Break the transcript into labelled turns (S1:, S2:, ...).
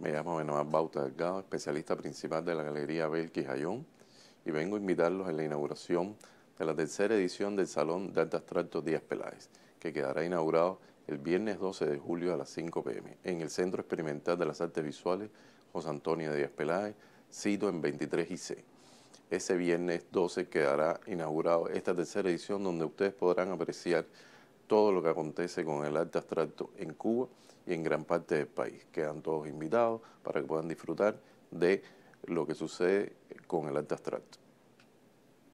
S1: Me llamo Benoit Bauta Delgado, especialista principal de la Galería Belkis Ayón, y vengo a invitarlos a la inauguración de la tercera edición del Salón de Arte Abstracto Díaz Peláez, que quedará inaugurado el viernes 12 de julio a las 5 pm en el Centro Experimental de las Artes Visuales José Antonio Díaz Peláez, sito en 23 IC. Ese viernes 12 quedará inaugurado esta tercera edición donde ustedes podrán apreciar todo lo que acontece con el arte abstracto en Cuba y en gran parte del país. Quedan todos invitados para que puedan disfrutar de lo que sucede con el arte abstracto.